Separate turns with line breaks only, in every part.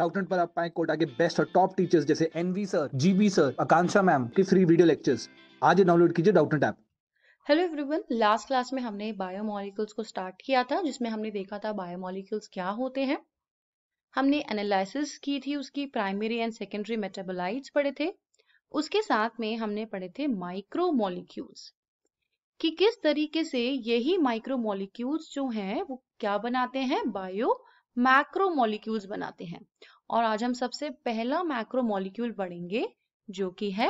Doubtnut पर आप पाए कोटा के बेस्ट और टॉप टीचर्स जैसे NV sir GB sir Akanksha ma'am के फ्री वीडियो लेक्चर्स आज डाउनलोड कीजिए Doubtnut app hello everyone last class में हमने बायोमोलिक्यूल्स को स्टार्ट किया था जिसमें हमने देखा था बायोमोलिक्यूल्स क्या होते हैं हमने एनालिसिस की थी उसकी प्राइमरी एंड सेकेंडरी मेटाबोलाइट्स पढ़े थे उसके साथ में हमने पढ़े थे माइक्रो मॉलिक्यूल्स कि किस तरीके से यही माइक्रो मॉलिक्यूल्स जो हैं वो क्या बनाते हैं बायो मैक्रोमोलिक्यूल्स बनाते हैं और आज हम सबसे पहला मैक्रोमोलिक्यूल पढ़ेंगे जो कि है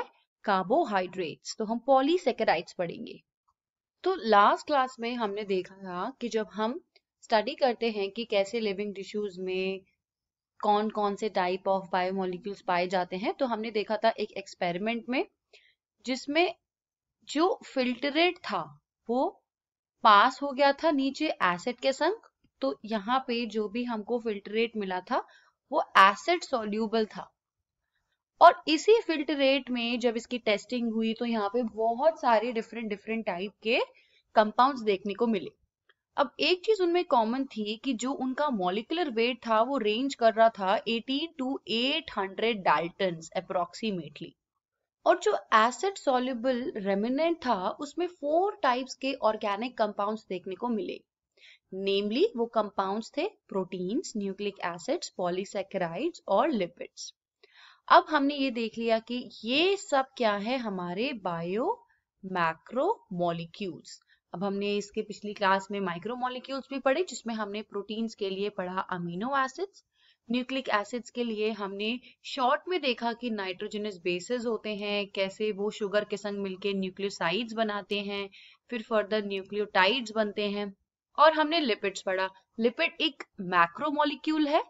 कार्बोहाइड्रेट्स तो हम पॉलीसेकेराइड्स पढ़ेंगे तो लास्ट क्लास में हमने देखा था कि जब हम स्टडी करते हैं कि कैसे लिविंग टिश्यूज में कौन कौन से टाइप ऑफ बायोमोलिक्यूल्स पाए जाते हैं तो हमने देखा था एक एक्सपेरिमेंट में जिसमें जो फिल्टरेट था वो पास हो गया था नीचे एसिड के संग तो यहाँ पे जो भी हमको फिल्टरेट मिला था वो एसिड सोल्यूबल था और इसी फिल्टरेट में जब इसकी टेस्टिंग हुई तो यहाँ पे बहुत सारे डिफरेंट डिफरेंट टाइप के कंपाउंड्स देखने को मिले अब एक चीज उनमें कॉमन थी कि जो उनका मॉलिकुलर वेट था वो रेंज कर रहा था 18 टू 800 डाल्टन अप्रोक्सीमेटली और जो एसिड सोल्यूबल रेमिनेंट था उसमें फोर टाइप्स के ऑर्गेनिक कंपाउंड्स देखने को मिले नेमली वो कंपाउंड्स थे प्रोटीन्स न्यूक्लिक एसिड्स पॉलीसेकेराइड्स और लिपिड्स अब हमने ये देख लिया कि ये सब क्या है हमारे बायो मैक्रो मॉलिक्यूल्स अब हमने इसके पिछली क्लास में माइक्रो मॉलिक्यूल्स भी पढ़े जिसमें हमने प्रोटीन्स के लिए पढ़ा अमीनो एसिड्स न्यूक्लिक एसिड्स के लिए हमने शॉर्ट में देखा कि नाइट्रोजनस बेसिस होते हैं कैसे वो शुगर के संग मिलके न्यूक्लियोसाइड्स बनाते हैं फिर फर्दर न्यूक्लियोटाइड्स बनते हैं और हमने लिपिड्स पढ़ा लिपिड एक मैक्रोमोलिक्यूल है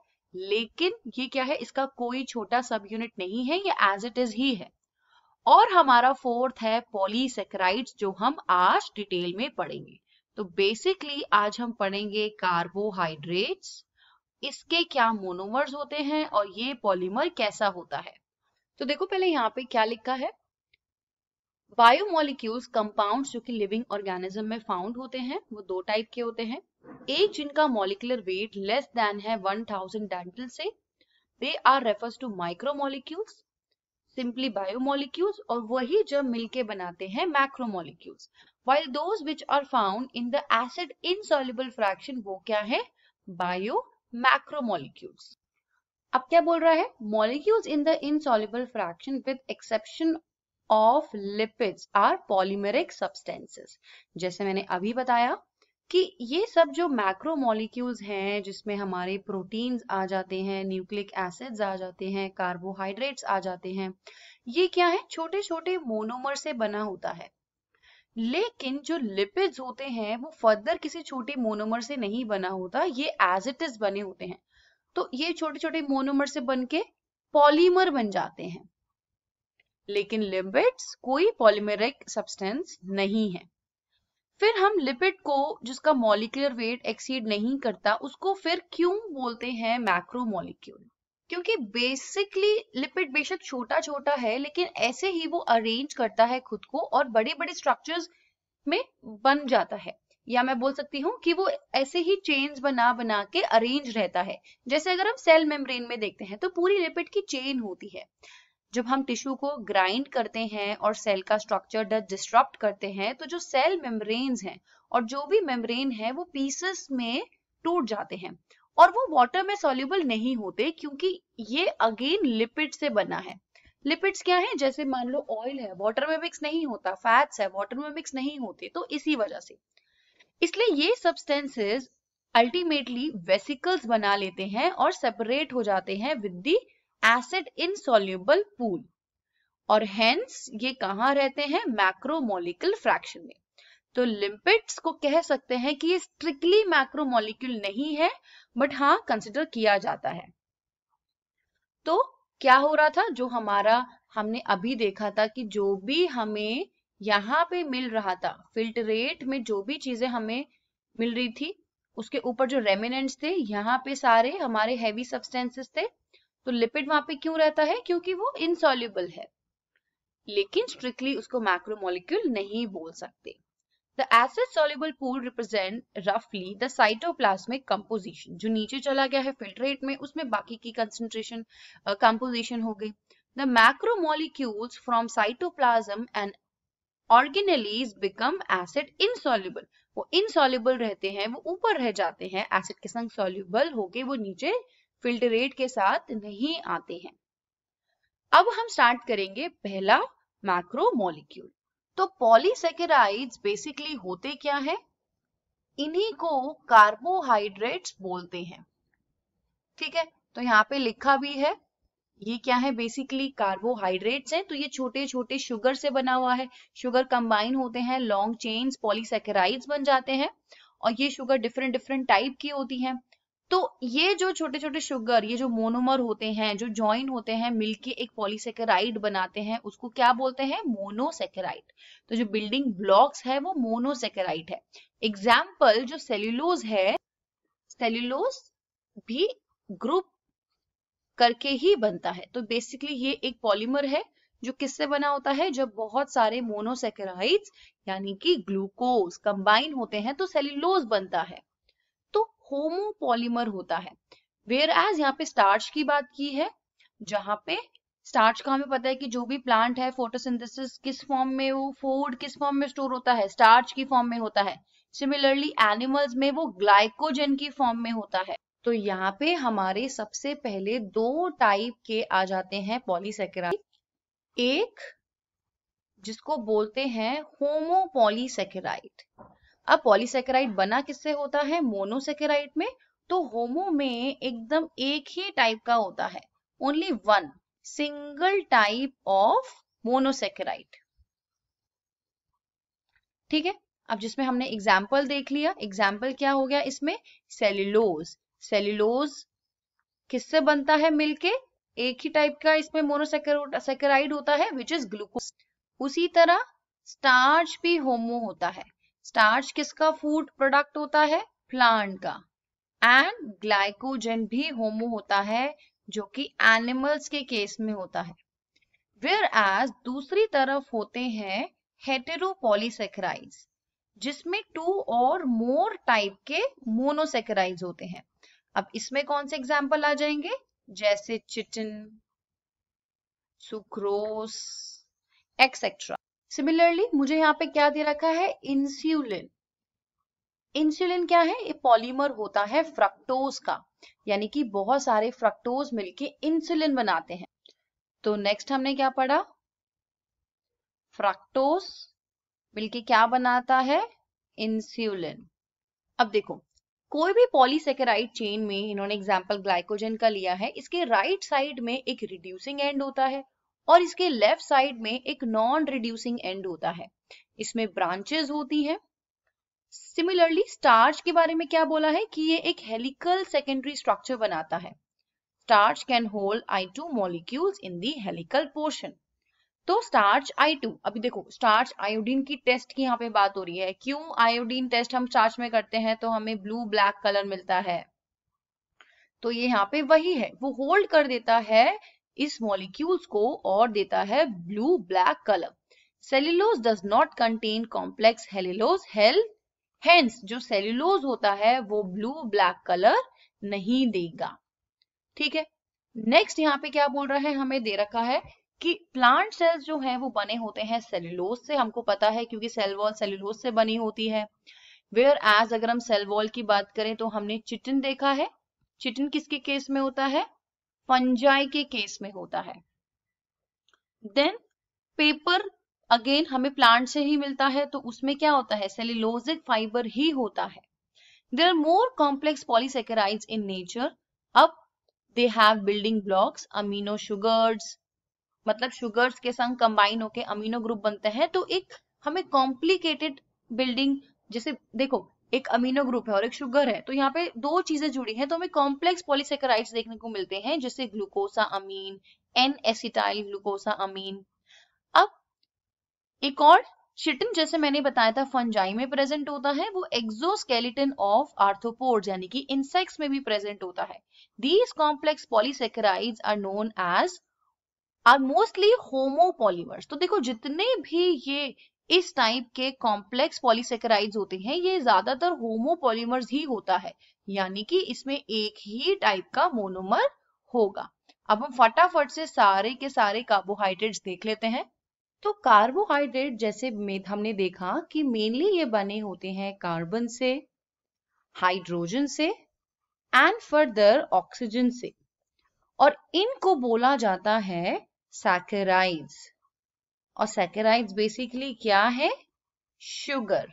लेकिन ये क्या है इसका कोई छोटा सब यूनिट नहीं है ये एज इट इज ही है और हमारा फोर्थ है पॉलीसेक्राइड्स जो हम आज डिटेल में पढ़ेंगे तो बेसिकली आज हम पढ़ेंगे कार्बोहाइड्रेट्स इसके क्या मोनोमर्स होते हैं और ये पॉलीमर कैसा होता है तो देखो पहले यहाँ पे क्या लिखा है बायो बायोमोलिक्यूल्स कंपाउंड जो कि लिविंग ऑर्गेनिज्म में फाउंड होते हैं वो दो टाइप के होते हैं एक जिनका मॉलिकुलर वेट लेस देन है 1000 डेंटल से they are refers to micro micromolecules simply bio biomolecules और वही जब मिलके बनाते हैं macro macromolecules while those which are found in the acid insoluble fraction वो क्या है बायो मैक्रो मैक्रोमोलिक्यूल्स अब क्या बोल रहा है molecules in the insoluble fraction with exception of lipids are polymeric substances जैसे मैंने अभी बताया कि ये सब जो मैक्रोमोलिक्यूल्स हैं जिसमें हमारे प्रोटीन्स आ जाते हैं न्यूक्लिक एसिड्स आ जाते हैं कार्बोहाइड्रेट्स आ जाते हैं ये क्या है छोटे छोटे मोनोमर से बना होता है लेकिन जो लिपिड्स होते हैं वो फर्दर किसी छोटे मोनोमर से नहीं बना होता ये एज इट इज बने होते हैं तो ये छोटे छोटे मोनोमर से बन के पॉलीमर बन जाते हैं लेकिन लिपिड्स कोई पॉलीमेरिक सब्सटेंस नहीं है फिर हम लिपिड को जिसका मॉलिक्यूलर वेट एक्सीड नहीं करता उसको फिर क्यों बोलते हैं मैक्रोमोलिक्यूल क्योंकि बेसिकली लिपिड बेशक छोटा छोटा है लेकिन ऐसे ही वो अरेंज करता है खुद को और बड़े बड़े स्ट्रक्चर्स में बन जाता है या मैं बोल सकती हूँ कि वो ऐसे ही चेन्स बना बना के अरेंज रहता है जैसे अगर हम सेल मेम्ब्रेन में देखते हैं तो पूरी लिपिड की चेन होती है जब हम टिश्यू को ग्राइंड करते हैं और सेल का स्ट्रक्चर डिस्ट्रप्ट करते हैं तो जो सेल मेम्ब्रेन्स हैं और जो भी मेम्ब्रेन है वो पीसेस में टूट जाते हैं और वो वाटर में सोल्यूबल नहीं होते क्योंकि ये अगेन लिपिड से बना है लिपिड्स क्या है जैसे मान लो ऑयल है वाटर में मिक्स नहीं होता फैट्स है वाटर में मिक्स नहीं होते तो इसी वजह से इसलिए ये सब्सटेंसेस अल्टीमेटली वेसिकल्स बना लेते हैं और सेपरेट हो जाते हैं with the acid soluble pool और हेंस ये कहाँ रहते हैं मैक्रोमोलिकल फ्रैक्शन में तो लिम्पिट्स को कह सकते हैं कि ये स्ट्रिक्टली मैक्रोमोलिक्यूल नहीं है बट हाँ कंसिडर किया जाता है तो क्या हो रहा था जो हमारा हमने अभी देखा था कि जो भी हमें यहाँ पे मिल रहा था फिल्टरेट में जो भी चीजें हमें मिल रही थी उसके ऊपर जो रेमिनेंट्स थे यहाँ पे सारे हमारे हैवी सब्सटेंसेस थे तो लिपिड वहां पे क्यों रहता है क्योंकि वो इनसॉल्यूबल है लेकिन स्ट्रिक्टली उसको मैक्रोमोलिक्यूल नहीं बोल सकते the acid soluble pool represent रफली द साइटोप्लाज्मिक कंपोजिशन जो नीचे चला गया है फिल्ट्रेट में उसमें बाकी की कंसेंट्रेशन कंपोजिशन हो गई the macromolecules from cytoplasm and organelles become acid insoluble वो इनसॉल्यूबल रहते हैं वो ऊपर रह जाते हैं एसिड के संग सॉल्यूबल होके वो नीचे फिल्टरेट के साथ नहीं आते हैं अब हम स्टार्ट करेंगे पहला मैक्रोमोलिक्यूल तो पॉलीसेकेराइड्स बेसिकली होते क्या है इन्हीं को कार्बोहाइड्रेट्स बोलते हैं ठीक है तो यहाँ पे लिखा भी है ये क्या है बेसिकली कार्बोहाइड्रेट्स हैं तो ये छोटे छोटे शुगर से बना हुआ है शुगर कंबाइन होते हैं लॉन्ग चेन्स पॉलीसेकेराइड्स बन जाते हैं और ये शुगर डिफरेंट डिफरेंट टाइप की होती हैं तो ये जो छोटे छोटे शुगर ये जो मोनोमर होते हैं जो ज्वाइन होते हैं मिलके एक पॉलीसेकेराइड बनाते हैं उसको क्या बोलते हैं मोनोसेकेराइड तो जो बिल्डिंग ब्लॉक्स है वो मोनोसेकेराइड है एग्जाम्पल जो सेल्यूलोज है सेल्यूलोज भी ग्रुप करके ही बनता है तो बेसिकली ये एक पॉलीमर है जो किससे बना होता है जब बहुत सारे मोनोसेकेराइड्स यानी कि ग्लूकोज कंबाइन होते हैं तो सेल्यूलोज बनता है होमोपॉलीमर होता है वेयर एज यहाँ पे स्टार्च की बात की है जहां पे स्टार्च का हमें पता है कि जो भी प्लांट है फोटोसिंथेसिस किस फॉर्म में वो फूड किस फॉर्म में स्टोर होता है स्टार्च की फॉर्म में होता है सिमिलरली एनिमल्स में वो ग्लाइकोजन की फॉर्म में होता है तो यहाँ पे हमारे सबसे पहले दो टाइप के आ जाते हैं पॉलीसेकेराइड एक जिसको बोलते हैं होमोपॉलीसेकेराइड अब पॉलीसेकेराइड बना किससे होता है मोनोसेकेराइड में तो होमो में एकदम एक ही टाइप का होता है only one single type of monosaccharide ठीक है अब जिसमें हमने एग्जाम्पल देख लिया एग्जाम्पल क्या हो गया इसमें सेल्यूलोज सेल्यूलोज किससे बनता है मिलके एक ही टाइप का इसमें मोनोसेकेराइड होता है विच इज ग्लूकोज उसी तरह स्टार्च भी होमो होता है स्टार्च किसका फूड प्रोडक्ट होता है प्लांट का एंड ग्लाइकोजन भी होमो होता है जो कि एनिमल्स के केस में होता है वेर एज दूसरी तरफ होते हैं हेटेरोपोलीसेक्राइज जिसमें टू और मोर टाइप के मोनोसेक्राइज होते हैं अब इसमें कौन से एग्जाम्पल आ जाएंगे जैसे चिटिन सुक्रोस एक्सेट्रा सिमिलरली मुझे यहाँ पे क्या दे रखा है इंसुलिन इंसुलिन क्या है ये पॉलीमर होता है फ्रक्टोज का यानी कि बहुत सारे फ्रक्टोज मिलके इंसुलिन बनाते हैं तो नेक्स्ट हमने क्या पढ़ा फ्रक्टोज मिलके क्या बनाता है इंसुलिन अब देखो कोई भी पॉलीसेकेराइड चेन में इन्होंने एग्जाम्पल ग्लाइकोजन का लिया है इसके राइट right साइड में एक रिड्यूसिंग एंड होता है और इसके लेफ्ट साइड में एक नॉन रिड्यूसिंग एंड होता है इसमें ब्रांचेस होती हैं सिमिलरली स्टार्च के बारे में क्या बोला है कि ये एक हेलिकल सेकेंडरी स्ट्रक्चर बनाता है starch can hold I two molecules in the helical portion तो स्टार्च आई टू अभी देखो स्टार्च आयोडीन की टेस्ट की यहाँ पे बात हो रही है क्यों आयोडीन टेस्ट हम स्टार्च में करते हैं तो हमें ब्लू ब्लैक कलर मिलता है तो ये यहाँ पे वही है वो होल्ड कर देता है इस मॉलिक्यूल्स को और देता है blue black colour cellulose does not contain complex helices हेल हेंस जो सेल्यूलोज होता है वो ब्लू ब्लैक कलर नहीं देगा ठीक है नेक्स्ट यहाँ पे क्या बोल रहा है हमें दे रखा है कि प्लांट सेल्स जो है वो बने होते हैं सेल्यूलोज से हमको पता है क्योंकि सेल वॉल सेल्यूलोज से बनी होती है वेयर एज अगर हम सेल वॉल की बात करें तो हमने चिटिन देखा है चिटिन किसके केस में होता है फंजाई के केस में होता है देन पेपर अगेन हमें प्लांट से ही मिलता है तो उसमें क्या होता है सेल्यूलोजिक फाइबर ही होता है there are more complex polysaccharide in nature अब they have building blocks amino sugars मतलब शुगर्स के संग कंबाइन होके अमीनो ग्रुप बनते हैं तो एक हमें कॉम्प्लिकेटेड बिल्डिंग जैसे देखो एक अमीनो ग्रुप है और एक शुगर है तो यहाँ पे दो चीजें जुड़ी हैं तो हमें कॉम्प्लेक्स पॉलीसेकेराइड्स देखने को मिलते हैं जैसे ग्लूकोसा अमीन एन एसिटाइल ग्लूकोसा अमीन अब एक और चिटिन जैसे मैंने बताया था फंजाई में प्रेजेंट होता है वो एक्सोस्केलेटन ऑफ आर्थोपोड्स यानी कि इंसेक्ट्स में भी प्रेजेंट होता है these complex polysaccharides are known as are mostly homopolymers तो देखो जितने भी ये इस टाइप के कॉम्प्लेक्स पॉलीसेकेराइड होते हैं ये ज्यादातर होमोपोलीमर्स ही होता है यानी कि इसमें एक ही टाइप का मोनोमर होगा अब हम फटाफट से सारे के सारे कार्बोहाइड्रेट्स देख लेते हैं तो कार्बोहाइड्रेट जैसे हमने देखा कि मेनली ये बने होते हैं कार्बन से हाइड्रोजन से एंड फर्दर ऑक्सीजन से और इनको बोला जाता है सैकेराइड्स और सैकेराइड्स बेसिकली क्या है शुगर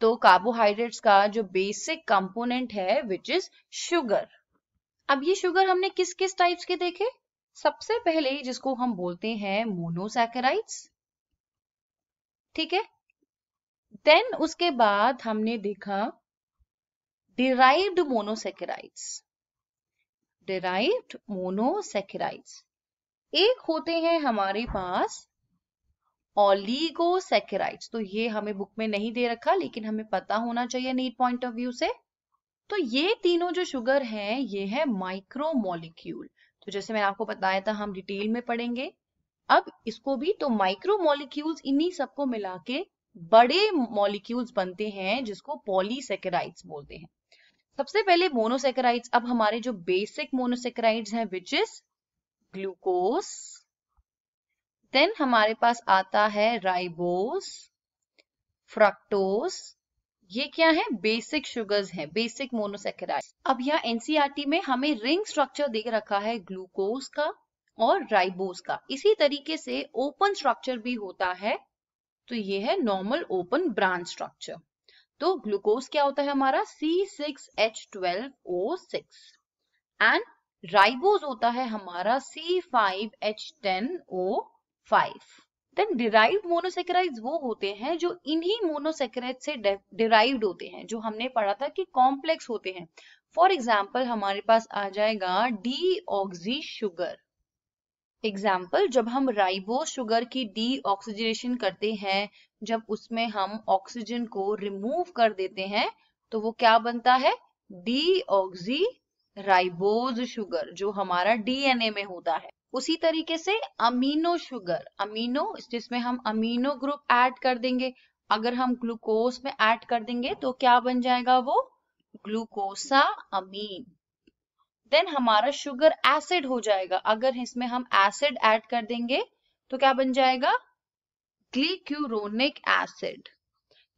तो कार्बोहाइड्रेट्स का जो बेसिक कंपोनेंट है विच इज शुगर अब ये शुगर हमने किस किस टाइप्स के देखे सबसे पहले जिसको हम बोलते हैं मोनोसैकेराइड्स ठीक है देन उसके बाद हमने देखा डिराइव्ड मोनोसेकेराइड्स डिराइव्ड मोनोसेकेराइड्स एक होते हैं हमारे पास ओलीगोसेकेराइड्स तो ये हमें बुक में नहीं दे रखा लेकिन हमें पता होना चाहिए नीट पॉइंट ऑफ व्यू से तो ये तीनों जो शुगर है ये है माइक्रोमोलिक्यूल तो जैसे मैंने आपको बताया था हम डिटेल में पढ़ेंगे अब इसको भी तो मॉलिक्यूल्स इन्हीं सबको मिला के बड़े मॉलिक्यूल्स बनते हैं जिसको पॉलीसेकेराइड्स बोलते हैं सबसे पहले मोनोसेकेराइड्स अब हमारे जो बेसिक मोनोसेकेराइड्स हैं विच इज ग्लूकोस देन हमारे पास आता है राइबोस फ्रक्टोस ये क्या है बेसिक शुगर्स हैं बेसिक मोनोसेक्राइड अब यहाँ एनसीआरटी e में हमें रिंग स्ट्रक्चर दे रखा है ग्लूकोज का और राइबोस का इसी तरीके से ओपन स्ट्रक्चर भी होता है तो ये है नॉर्मल ओपन ब्रांच स्ट्रक्चर तो ग्लूकोज क्या होता है हमारा C6H12O6 एंड राइबोज होता है हमारा O five then derive monosaccharide वो होते हैं जो इन्हीं मोनोसेकेराइड से डिराइव्ड होते हैं जो हमने पढ़ा था कि कॉम्प्लेक्स होते हैं फॉर एग्जाम्पल हमारे पास आ जाएगा डी ऑक्सी शुगर एग्जाम्पल जब हम राइबो शुगर की डी ऑक्सीजनेशन करते हैं जब उसमें हम ऑक्सीजन को रिमूव कर देते हैं तो वो क्या बनता है डी ऑक्सी राइबोज शुगर जो हमारा डीएनए में होता है उसी तरीके से अमीनो शुगर अमीनो जिसमें हम अमीनो ग्रुप ऐड कर देंगे अगर हम ग्लूकोज में ऐड कर देंगे तो क्या बन जाएगा वो ग्लूकोसा अमीन देन हमारा शुगर एसिड हो जाएगा अगर इसमें हम एसिड ऐड कर देंगे तो क्या बन जाएगा ग्लीक्यूरोनिक एसिड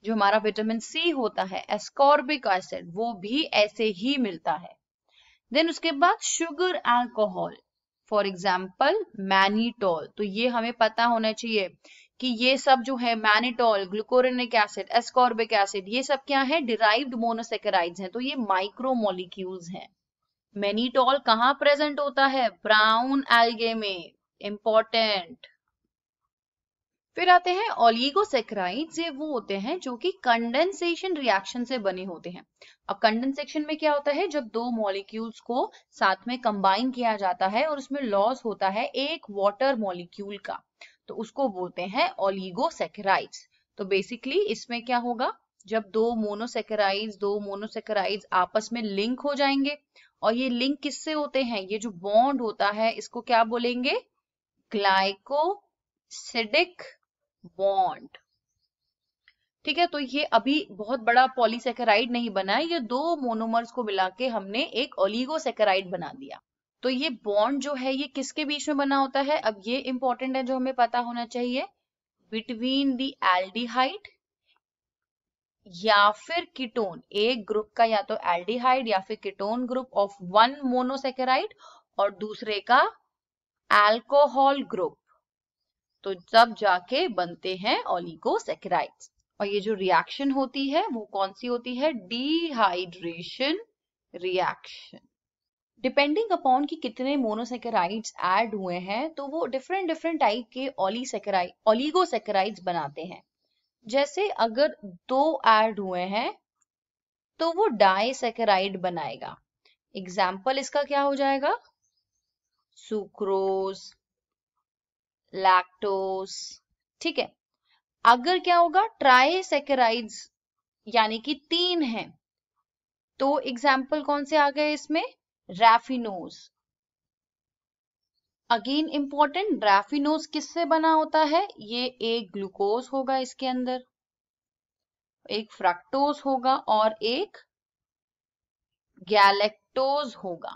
जो हमारा विटामिन सी होता है एस्कॉर्बिक एसिड वो भी ऐसे ही मिलता है देन उसके बाद sugar alcohol for example mannitol तो ये हमें पता होना चाहिए कि ये सब जो है mannitol glucuronic acid ascorbic acid ये सब क्या है डिराइव्ड मोनोसेकेराइड हैं तो ये माइक्रोमोलिक्यूल्स हैं मैनीटॉल कहाँ प्रेजेंट होता है ब्राउन एल्गे में इंपॉर्टेंट फिर आते हैं ओलिगोसेक्राइड ये वो होते हैं जो कि कंडेंसेशन रिएक्शन से बने होते हैं अब कंडेंसेशन में क्या होता है जब दो मॉलिक्यूल्स को साथ में कंबाइन किया जाता है और उसमें लॉस होता है एक वाटर मॉलिक्यूल का तो उसको बोलते हैं ओलिगोसेक्राइड्स तो बेसिकली इसमें क्या होगा जब दो मोनोसेकेराइड्स दो मोनोसेक्राइड आपस में लिंक हो जाएंगे और ये लिंक किससे होते हैं ये जो बॉन्ड होता है इसको क्या बोलेंगे सिडिक बॉन्ड ठीक है तो ये अभी बहुत बड़ा पॉलीसेकेराइड नहीं बना है ये दो मोनोमर्स को मिला के हमने एक ओलिगोसेकेराइड बना दिया तो ये बॉन्ड जो है ये किसके बीच में बना होता है अब ये इंपॉर्टेंट है जो हमें पता होना चाहिए बिटवीन दी एल्डिहाइड या फिर कीटोन एक ग्रुप का या तो एल्डिहाइड या फिर ketone group of one monosaccharide और दूसरे का एल्कोहल ग्रुप तो जब जाके बनते हैं ओलिगोसेकेराइड्स और ये जो रिएक्शन होती है वो कौन सी होती है डिहाइड्रेशन रिएक्शन डिपेंडिंग अपॉन कि कितने मोनोसेकेराइड्स ऐड हुए हैं तो वो डिफरेंट डिफरेंट टाइप के ओलीसेकेराइड ओलिगोसेकेराइड्स बनाते हैं जैसे अगर दो ऐड हुए हैं तो वो डाइसेकेराइड बनाएगा एग्जाम्पल इसका क्या हो जाएगा सुक्रोज लैक्टोस ठीक है अगर क्या होगा ट्राइसेकेराइड्स यानी कि तीन है तो एग्जाम्पल कौन से आ गए इसमें रैफिनोज अगेन इंपॉर्टेंट रैफिनोज किससे बना होता है ये एक ग्लूकोज होगा इसके अंदर एक फ्रक्टोज होगा और एक गैलेक्टोज होगा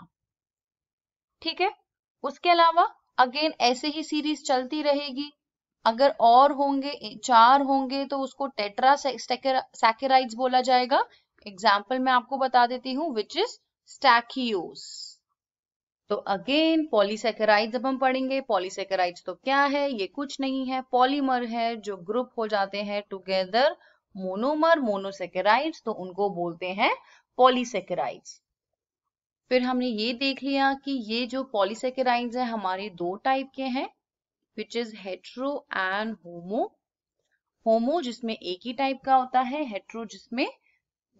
ठीक है उसके अलावा अगेन ऐसे ही सीरीज चलती रहेगी अगर और होंगे चार होंगे तो उसको टेट्रा सैकेराइड बोला जाएगा एग्जाम्पल मैं आपको बता देती हूँ विच इज स्टैकियोस तो अगेन पॉलीसेकेराइड अब हम पढ़ेंगे पॉलीसेकेराइड तो क्या है ये कुछ नहीं है पॉलीमर है जो ग्रुप हो जाते हैं टुगेदर मोनोमर मोनोसेकेराइड तो उनको बोलते हैं पॉलीसेकेराइड्स फिर हमने ये देख लिया कि ये जो पॉलीसेकेराइड है हमारे दो टाइप के हैं which is hetero and homo homo जिसमें एक ही टाइप का होता है हेट्रो जिसमें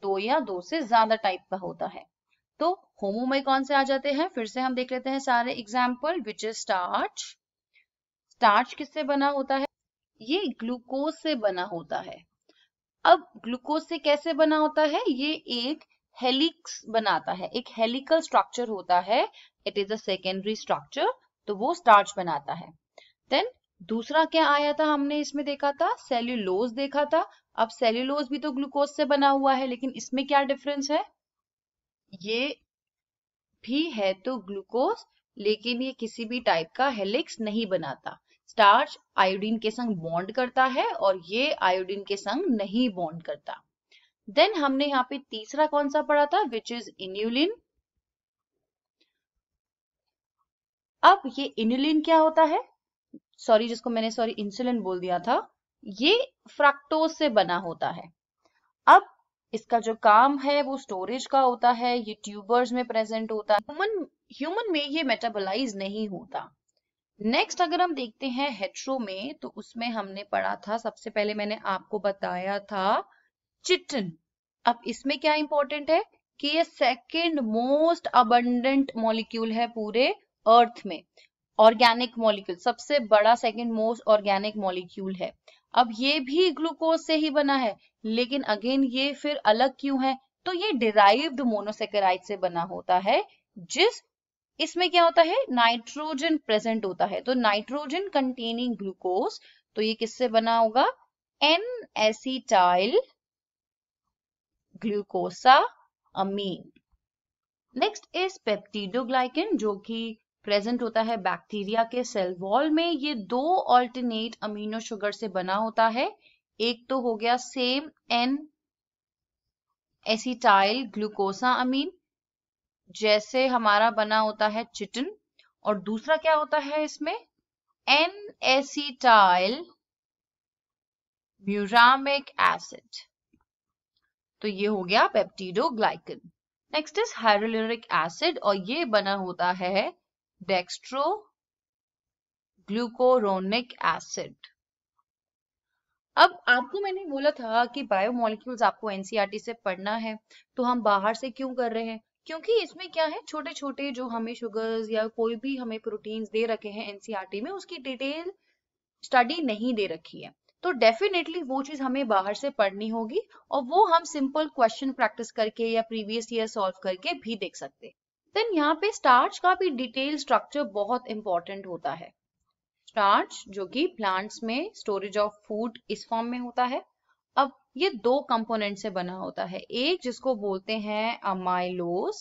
दो या दो से ज्यादा टाइप का होता है तो होमो में कौन से आ जाते हैं फिर से हम देख लेते हैं सारे example which is starch starch किससे बना होता है ये ग्लूकोज से बना होता है अब ग्लूकोज से कैसे बना होता है ये एक हेलिक्स बनाता है एक हेलिकल स्ट्रक्चर होता है it is a secondary structure तो वो स्टार्च बनाता है देन दूसरा क्या आया था हमने इसमें देखा था सेल्यूलोज देखा था अब सेल्यूलोज भी तो ग्लूकोज से बना हुआ है लेकिन इसमें क्या डिफरेंस है ये भी है तो ग्लूकोज लेकिन ये किसी भी टाइप का हेलिक्स नहीं बनाता स्टार्च आयोडीन के संग बॉन्ड करता है और ये आयोडीन के संग नहीं बॉन्ड करता देन हमने यहाँ पे तीसरा कौन सा पढ़ा था विच इज इन्यूलिन अब ये इन्यूलिन क्या होता है सॉरी जिसको मैंने सॉरी इंसुलिन बोल दिया था ये फ्रक्टोज से बना होता है अब इसका जो काम है वो स्टोरेज का होता है ये ट्यूबर्स में प्रेजेंट होता है ह्यूमन ह्यूमन में ये मेटाबोलाइज नहीं होता नेक्स्ट अगर हम देखते हैं हेट्रो में तो उसमें हमने पढ़ा था सबसे पहले मैंने आपको बताया था चिटिन अब इसमें क्या इंपॉर्टेंट है कि ये सेकेंड मोस्ट अबंडेंट मॉलिक्यूल है पूरे अर्थ में ऑर्गेनिक मॉलिक्यूल सबसे बड़ा सेकेंड मोस्ट ऑर्गेनिक मॉलिक्यूल है अब ये भी ग्लूकोज से ही बना है लेकिन अगेन ये फिर अलग क्यों है तो ये डिराइव्ड मोनोसेकेराइड से बना होता है जिस इसमें क्या होता है नाइट्रोजन प्रेजेंट होता है तो नाइट्रोजन कंटेनिंग ग्लूकोज तो ये किससे बना होगा N acetyl glucosamine next is peptidoglycan जो कि प्रेजेंट होता है बैक्टीरिया के सेल वॉल में ये दो ऑल्टरनेट अमीनो शुगर से बना होता है एक तो हो गया same N acetyl glucosamine जैसे हमारा बना होता है चिटन और दूसरा क्या होता है इसमें एन एसिटाइल म्यूरामिक एसिड तो ये हो गया peptidoglycan next is hydraulic acid और ये बना होता है डेक्स्ट्रो ग्लूकोरोनिक एसिड अब आपको मैंने बोला था कि बायोमोलिक्यूल्स आपको एनसीईआरटी e से पढ़ना है तो हम बाहर से क्यों कर रहे हैं क्योंकि इसमें क्या है छोटे छोटे जो हमें शुगर्स या कोई भी हमें प्रोटीन्स दे रखे हैं एनसीईआरटी e में उसकी डिटेल स्टडी नहीं दे रखी है तो डेफिनेटली वो चीज हमें बाहर से पढ़नी होगी और वो हम सिंपल क्वेश्चन प्रैक्टिस करके या प्रीवियस ईयर सॉल्व करके भी देख सकते देन यहाँ पे स्टार्च का भी डिटेल स्ट्रक्चर बहुत इंपॉर्टेंट होता है स्टार्च जो कि प्लांट्स में स्टोरेज ऑफ फूड इस फॉर्म में होता है अब ये दो कंपोनेंट से बना होता है एक जिसको बोलते हैं अमाइलोस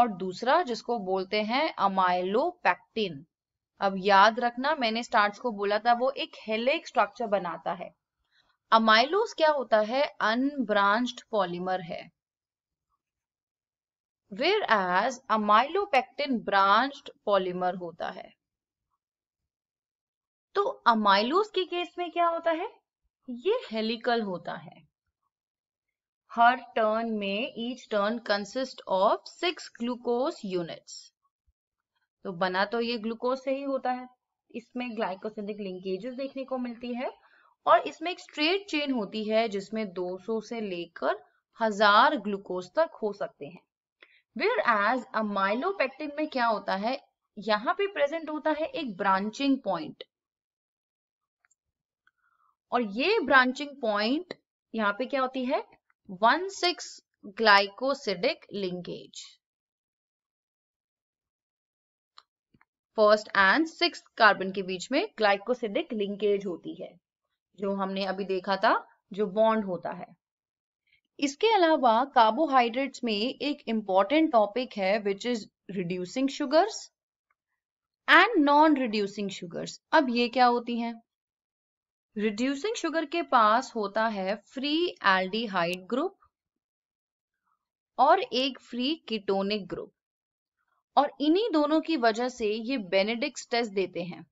और दूसरा जिसको बोलते हैं अमाइलोपैक्टिन अब याद रखना मैंने स्टार्च को बोला था वो एक हेलेक स्ट्रक्चर बनाता है अमाइलोस क्या होता है अनब्रांच्ड पॉलीमर है whereas amylopectin branched polymer होता है तो अमाइलोस के केस में क्या होता है ये हेलिकल होता है हर टर्न में each turn consist of six glucose units तो बना तो ये ग्लूकोज से ही होता है इसमें ग्लाइकोसिडिक लिंकेजेस देखने को मिलती है और इसमें एक स्ट्रेट चेन होती है जिसमें 200 से लेकर हजार ग्लूकोज तक हो सकते हैं वेयर एज अमाइलोपेक्टिन में क्या होता है यहाँ पे प्रेजेंट होता है एक ब्रांचिंग पॉइंट और ये ब्रांचिंग पॉइंट यहाँ पे क्या होती है one six glycosidic linkage first and six carbon के बीच में ग्लाइकोसिडिक लिंकेज होती है जो हमने अभी देखा था जो बॉन्ड होता है इसके अलावा कार्बोहाइड्रेट्स में एक इंपॉर्टेंट टॉपिक है which is reducing sugars and non reducing sugars अब ये क्या होती हैं रिड्यूसिंग शुगर के पास होता है फ्री एल्डिहाइड ग्रुप और एक फ्री कीटोनिक ग्रुप और इन्हीं दोनों की वजह से ये बेनेडिक्स टेस्ट देते हैं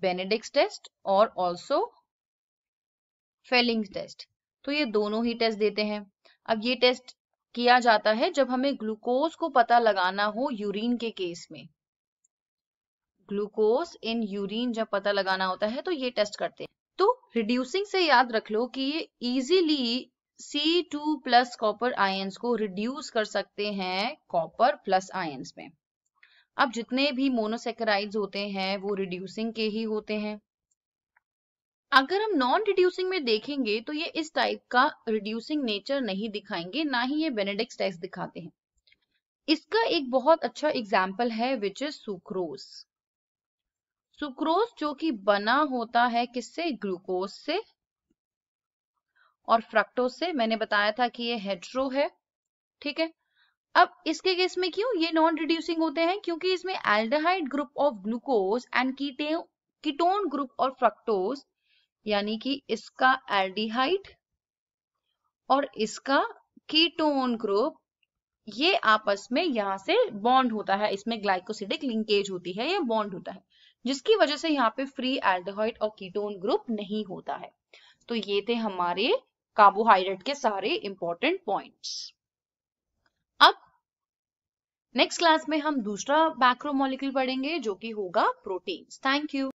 बेनेडिक्स टेस्ट और ऑल्सो फेलिंग टेस्ट तो ये दोनों ही टेस्ट देते हैं अब ये टेस्ट किया जाता है जब हमें ग्लूकोज को पता लगाना हो यूरिन के केस में ग्लूकोज इन यूरिन जब पता लगाना होता है तो ये टेस्ट करते हैं तो रिड्यूसिंग से याद रख लो कि ये easily C two plus copper ions को रिड्यूस कर सकते हैं कॉपर प्लस आयन्स में अब जितने भी मोनोसेकेराइड्स होते हैं वो रिड्यूसिंग के ही होते हैं अगर हम नॉन रिड्यूसिंग में देखेंगे तो ये इस टाइप का रिड्यूसिंग नेचर नहीं दिखाएंगे ना ही ये बेनेडिक्स टेस्ट दिखाते हैं इसका एक बहुत अच्छा एग्जाम्पल है विच इज सुक्रोज सुक्रोज जो कि बना होता है किससे ग्लूकोज से और फ्रक्टोज से मैंने बताया था कि ये हेड्रो है ठीक है अब इसके केस में क्यों ये नॉन रिड्यूसिंग होते हैं क्योंकि इसमें aldehyde group of glucose and ketone group और फ्रक्टोज यानी कि इसका एल्डिहाइड और इसका कीटोन ग्रुप ये आपस में यहां से बॉन्ड होता है इसमें ग्लाइकोसिडिक लिंकेज होती है या बॉन्ड होता है जिसकी वजह से यहाँ पे फ्री एल्डिहाइड और कीटोन ग्रुप नहीं होता है तो ये थे हमारे कार्बोहाइड्रेट के सारे इंपॉर्टेंट पॉइंट्स अब नेक्स्ट क्लास में हम दूसरा मैक्रोमोलिक्यूल पढ़ेंगे जो कि होगा प्रोटीन थैंक यू